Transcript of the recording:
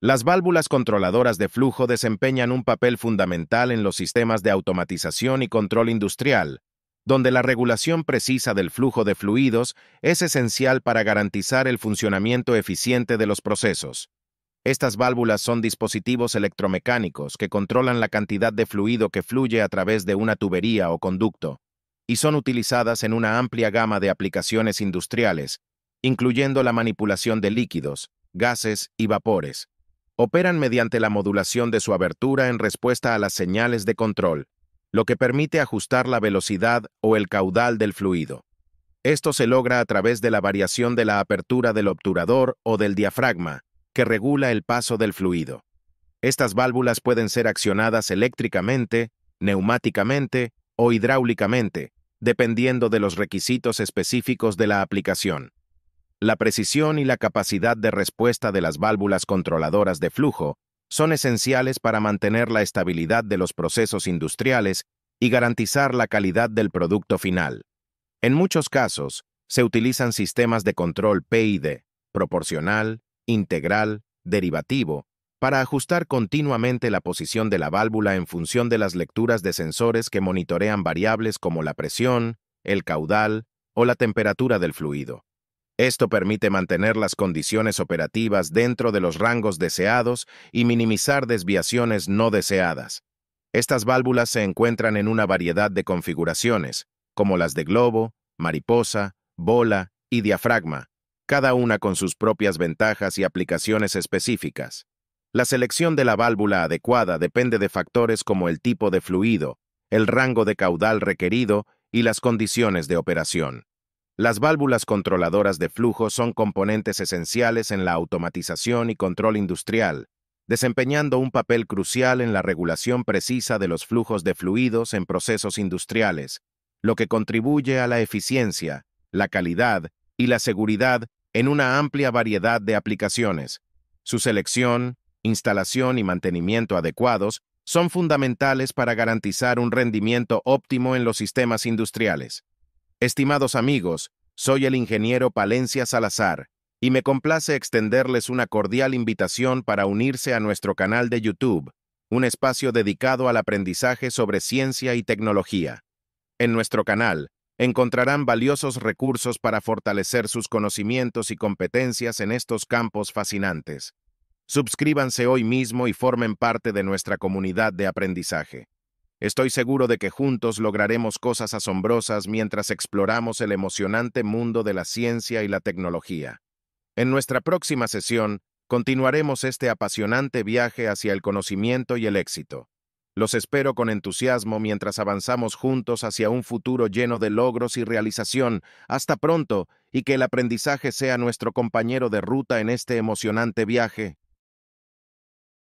Las válvulas controladoras de flujo desempeñan un papel fundamental en los sistemas de automatización y control industrial, donde la regulación precisa del flujo de fluidos es esencial para garantizar el funcionamiento eficiente de los procesos. Estas válvulas son dispositivos electromecánicos que controlan la cantidad de fluido que fluye a través de una tubería o conducto, y son utilizadas en una amplia gama de aplicaciones industriales, incluyendo la manipulación de líquidos, gases y vapores operan mediante la modulación de su abertura en respuesta a las señales de control, lo que permite ajustar la velocidad o el caudal del fluido. Esto se logra a través de la variación de la apertura del obturador o del diafragma, que regula el paso del fluido. Estas válvulas pueden ser accionadas eléctricamente, neumáticamente o hidráulicamente, dependiendo de los requisitos específicos de la aplicación. La precisión y la capacidad de respuesta de las válvulas controladoras de flujo son esenciales para mantener la estabilidad de los procesos industriales y garantizar la calidad del producto final. En muchos casos, se utilizan sistemas de control PID, proporcional, integral, derivativo, para ajustar continuamente la posición de la válvula en función de las lecturas de sensores que monitorean variables como la presión, el caudal o la temperatura del fluido. Esto permite mantener las condiciones operativas dentro de los rangos deseados y minimizar desviaciones no deseadas. Estas válvulas se encuentran en una variedad de configuraciones, como las de globo, mariposa, bola y diafragma, cada una con sus propias ventajas y aplicaciones específicas. La selección de la válvula adecuada depende de factores como el tipo de fluido, el rango de caudal requerido y las condiciones de operación. Las válvulas controladoras de flujo son componentes esenciales en la automatización y control industrial, desempeñando un papel crucial en la regulación precisa de los flujos de fluidos en procesos industriales, lo que contribuye a la eficiencia, la calidad y la seguridad en una amplia variedad de aplicaciones. Su selección, instalación y mantenimiento adecuados son fundamentales para garantizar un rendimiento óptimo en los sistemas industriales. Estimados amigos, soy el ingeniero Palencia Salazar y me complace extenderles una cordial invitación para unirse a nuestro canal de YouTube, un espacio dedicado al aprendizaje sobre ciencia y tecnología. En nuestro canal, encontrarán valiosos recursos para fortalecer sus conocimientos y competencias en estos campos fascinantes. Suscríbanse hoy mismo y formen parte de nuestra comunidad de aprendizaje. Estoy seguro de que juntos lograremos cosas asombrosas mientras exploramos el emocionante mundo de la ciencia y la tecnología. En nuestra próxima sesión, continuaremos este apasionante viaje hacia el conocimiento y el éxito. Los espero con entusiasmo mientras avanzamos juntos hacia un futuro lleno de logros y realización. Hasta pronto, y que el aprendizaje sea nuestro compañero de ruta en este emocionante viaje.